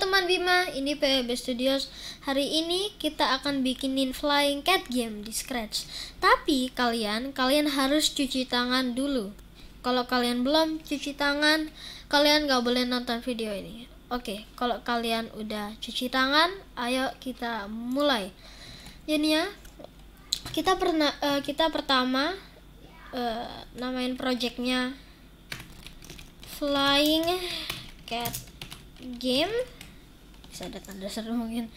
teman Bima, ini PB Studios. Hari ini kita akan bikinin flying cat game di Scratch. Tapi kalian, kalian harus cuci tangan dulu. Kalau kalian belum cuci tangan, kalian gak boleh nonton video ini. Oke, kalau kalian udah cuci tangan, ayo kita mulai. Jadi ya, kita pernah eh, uh, kita pertama uh, namain projectnya Flying Cat Game bisa ada tanda seru mungkin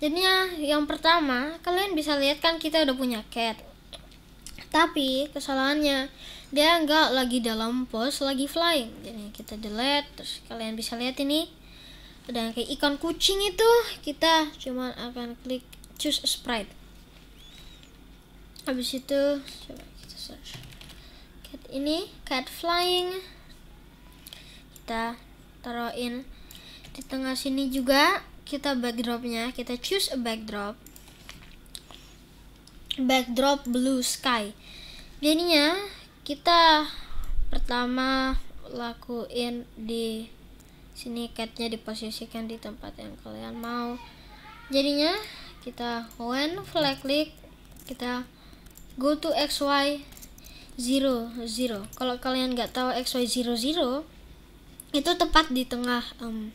jadinya yang pertama kalian bisa lihat kan kita udah punya cat tapi kesalahannya dia nggak lagi dalam pos lagi flying jadi kita delete terus kalian bisa lihat ini dan kayak ikon kucing itu kita cuman akan klik choose sprite habis itu coba kita search cat ini cat flying kita taruhin di tengah sini juga kita backdropnya kita choose a backdrop backdrop blue sky jadinya kita pertama lakuin di sini catnya diposisikan di tempat yang kalian mau jadinya kita when flag click kita go to xy 00 kalau kalian nggak tahu xy 00 itu tepat di tengah um,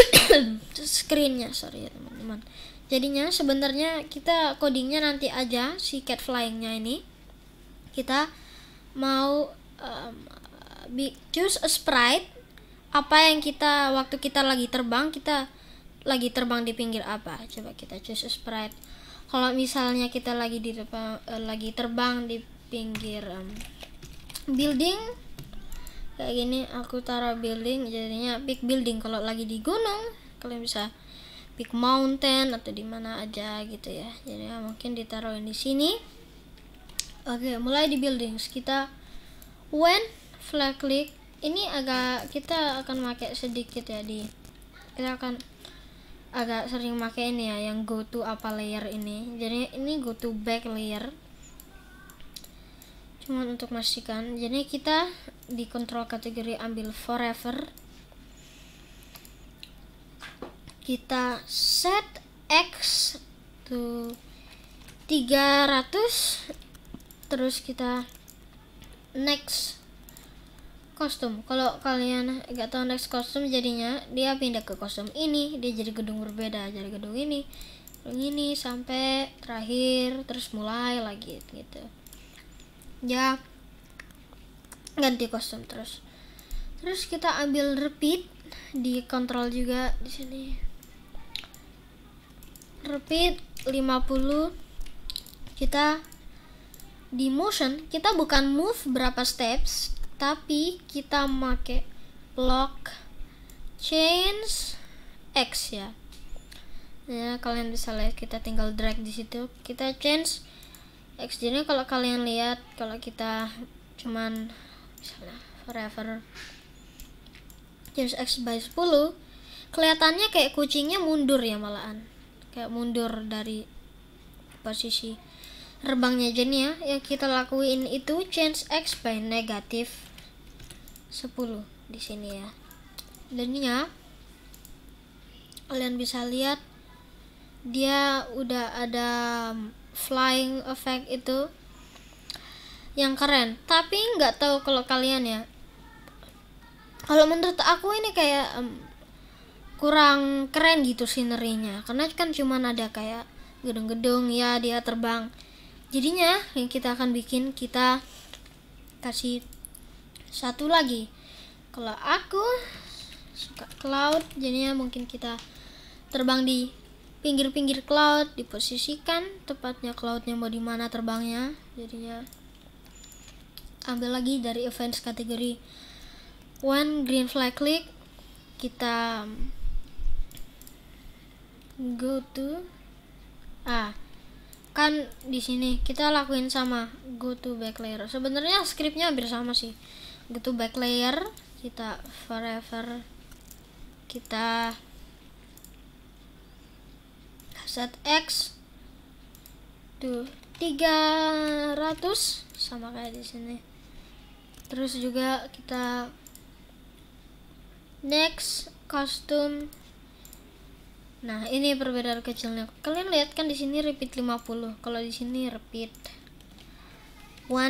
screennya sorry ya teman-teman jadinya sebenarnya kita codingnya nanti aja si cat flyingnya ini kita mau um, choose a sprite apa yang kita waktu kita lagi terbang kita lagi terbang di pinggir apa coba kita choose a sprite kalau misalnya kita lagi di depan uh, lagi terbang di pinggir um, building kayak gini aku taruh building jadinya big building kalau lagi di gunung kalian bisa big mountain atau di mana aja gitu ya jadi mungkin ditaruhin di sini oke mulai di buildings kita when flag click ini agak kita akan pakai sedikit ya di kita akan agak sering pakai ini ya yang go to apa layer ini jadi ini go to back layer cuman untuk memastikan jadi kita di kontrol kategori ambil forever kita set x to 300 terus kita next kostum kalau kalian nggak tahu next kostum jadinya dia pindah ke kostum ini dia jadi gedung berbeda jadi gedung ini gedung ini sampai terakhir terus mulai lagi gitu ya ganti kostum terus terus kita ambil repeat di kontrol juga di sini repeat 50 kita di motion kita bukan move berapa steps tapi kita make lock change x ya ya kalian bisa lihat kita tinggal drag di situ kita change XD nya kalau kalian lihat kalau kita cuman misalnya forever times X by 10 kelihatannya kayak kucingnya mundur ya malahan kayak mundur dari posisi rebangnya jadi ya yang kita lakuin itu change X by negatif 10 di sini ya dan ya kalian bisa lihat dia udah ada flying effect itu yang keren tapi nggak tahu kalau kalian ya kalau menurut aku ini kayak um, kurang keren gitu sinerinya karena kan cuman ada kayak gedung-gedung ya dia terbang jadinya yang kita akan bikin kita kasih satu lagi kalau aku suka cloud jadinya mungkin kita terbang di pinggir-pinggir cloud diposisikan tepatnya cloudnya mau di mana terbangnya jadinya ambil lagi dari events kategori one green flag click kita go to ah kan di sini kita lakuin sama go to back layer sebenarnya scriptnya hampir sama sih go to back layer kita forever kita set x tuh 300 sama kayak di sini terus juga kita next custom nah ini perbedaan kecilnya kalian lihat kan di sini repeat 50 kalau di sini repeat 100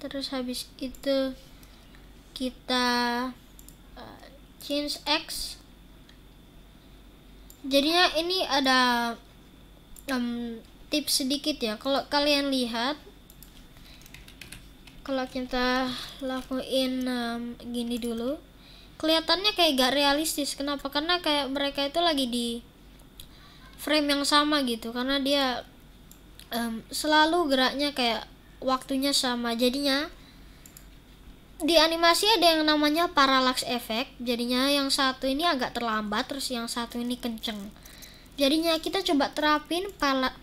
terus habis itu kita uh, change x jadinya ini ada um, tips sedikit ya kalau kalian lihat kalau kita lakuin um, gini dulu kelihatannya kayak gak realistis kenapa karena kayak mereka itu lagi di frame yang sama gitu karena dia um, selalu geraknya kayak waktunya sama jadinya di animasi ada yang namanya parallax effect jadinya yang satu ini agak terlambat terus yang satu ini kenceng jadinya kita coba terapin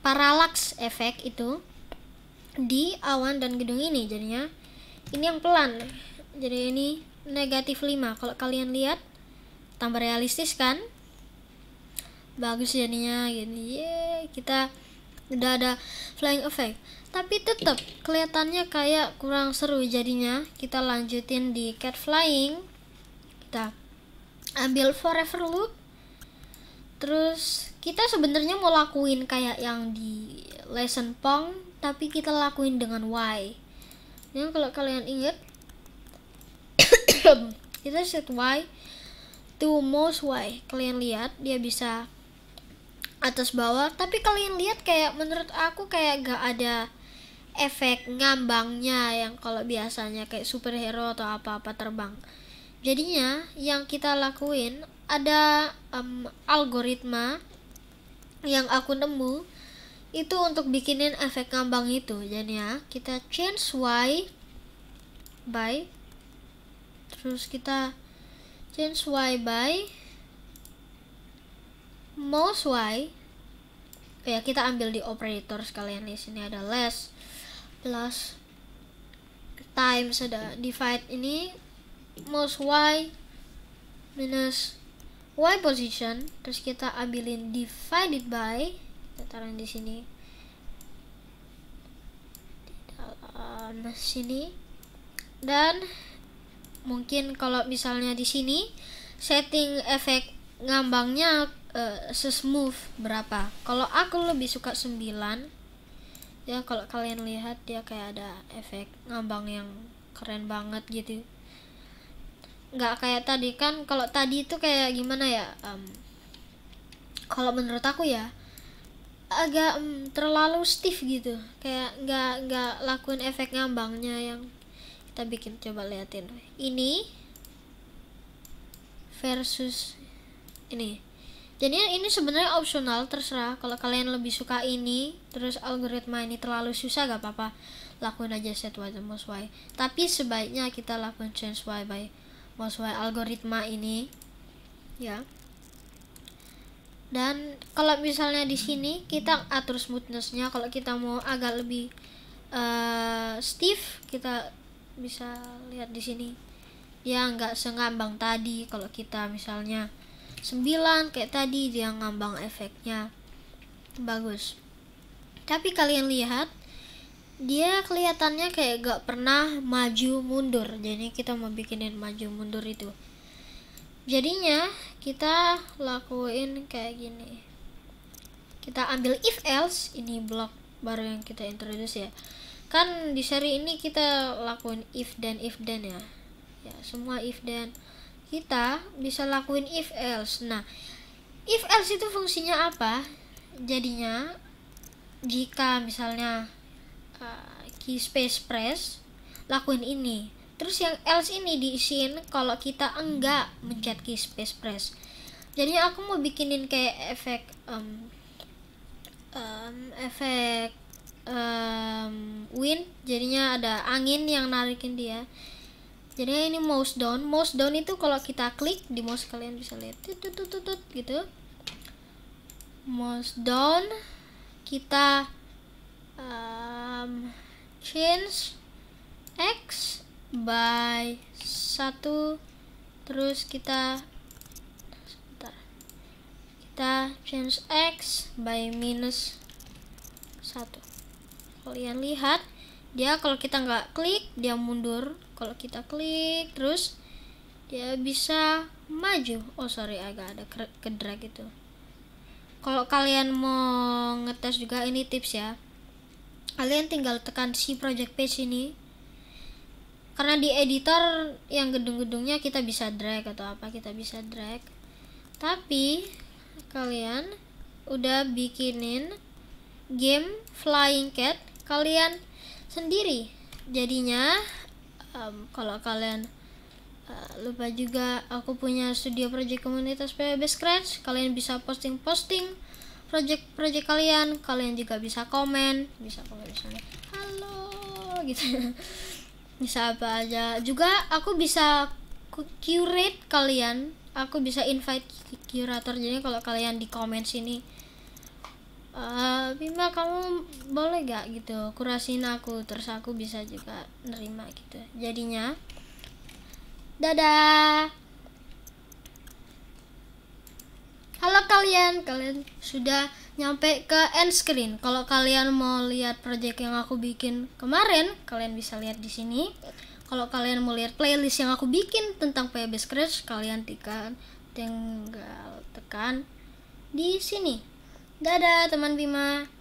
parallax effect itu di awan dan gedung ini jadinya ini yang pelan jadi ini negatif 5 kalau kalian lihat tambah realistis kan bagus jadinya gini yeah, kita udah ada flying effect tapi tetap kelihatannya kayak kurang seru jadinya kita lanjutin di cat flying kita ambil forever loop terus kita sebenarnya mau lakuin kayak yang di lesson pong tapi kita lakuin dengan y yang kalau kalian inget kita set y to most y kalian lihat dia bisa atas bawah tapi kalian lihat kayak menurut aku kayak gak ada efek ngambangnya yang kalau biasanya kayak superhero atau apa-apa terbang. Jadinya yang kita lakuin ada um, algoritma yang aku nemu itu untuk bikinin efek ngambang itu. Jadi ya, kita change y by terus kita change y by mouse y ya kita ambil di operator sekalian di sini ada less plus time ada divide ini most y minus y position terus kita ambilin divided by kita taruh di sini di dalam sini dan mungkin kalau misalnya di sini setting efek ngambangnya Eh, sesmooth berapa kalau aku lebih suka 9 ya kalau kalian lihat dia kayak ada efek ngambang yang keren banget gitu nggak kayak tadi kan kalau tadi itu kayak gimana ya um, kalau menurut aku ya agak um, terlalu stiff gitu kayak nggak nggak lakuin efek ngambangnya yang kita bikin coba liatin ini versus ini jadi ini sebenarnya opsional terserah kalau kalian lebih suka ini terus algoritma ini terlalu susah gak apa-apa lakuin aja set y the most y tapi sebaiknya kita lakukan change y by most y algoritma ini ya dan kalau misalnya di sini kita atur smoothnessnya kalau kita mau agak lebih uh, stiff kita bisa lihat di sini ya nggak sengambang tadi kalau kita misalnya 9 kayak tadi dia ngambang efeknya bagus tapi kalian lihat dia kelihatannya kayak gak pernah maju mundur jadi kita mau bikinin maju mundur itu jadinya kita lakuin kayak gini kita ambil if else ini blok baru yang kita introduce ya kan di seri ini kita lakuin if dan if then ya ya semua if then kita bisa lakuin if else nah if else itu fungsinya apa jadinya jika misalnya uh, key space press lakuin ini terus yang else ini diisiin kalau kita enggak mencet key space press jadinya aku mau bikinin kayak efek um, um, efek um, wind jadinya ada angin yang narikin dia jadi ini mouse down mouse down itu kalau kita klik di mouse kalian bisa lihat tut, tut, tut, tut, gitu mouse down kita um, change x by satu, terus kita sebentar kita change x by minus satu. kalian lihat dia kalau kita nggak klik dia mundur kalau kita klik terus dia bisa maju oh sorry agak ada kedrag gitu kalau kalian mau ngetes juga ini tips ya kalian tinggal tekan si project page ini karena di editor yang gedung-gedungnya kita bisa drag atau apa kita bisa drag tapi kalian udah bikinin game flying cat kalian sendiri jadinya um, kalau kalian uh, lupa juga aku punya studio project komunitas PWB Scratch kalian bisa posting-posting project-project kalian kalian juga bisa komen bisa komen halo gitu bisa apa aja juga aku bisa curate kalian aku bisa invite curator jadi kalau kalian di komen sini uh, Bima kamu boleh gak gitu kurasin aku terus aku bisa juga nerima gitu jadinya dadah halo kalian kalian sudah nyampe ke end screen kalau kalian mau lihat project yang aku bikin kemarin kalian bisa lihat di sini kalau kalian mau lihat playlist yang aku bikin tentang PB Scratch kalian tinggal tekan di sini Dadah teman Bima.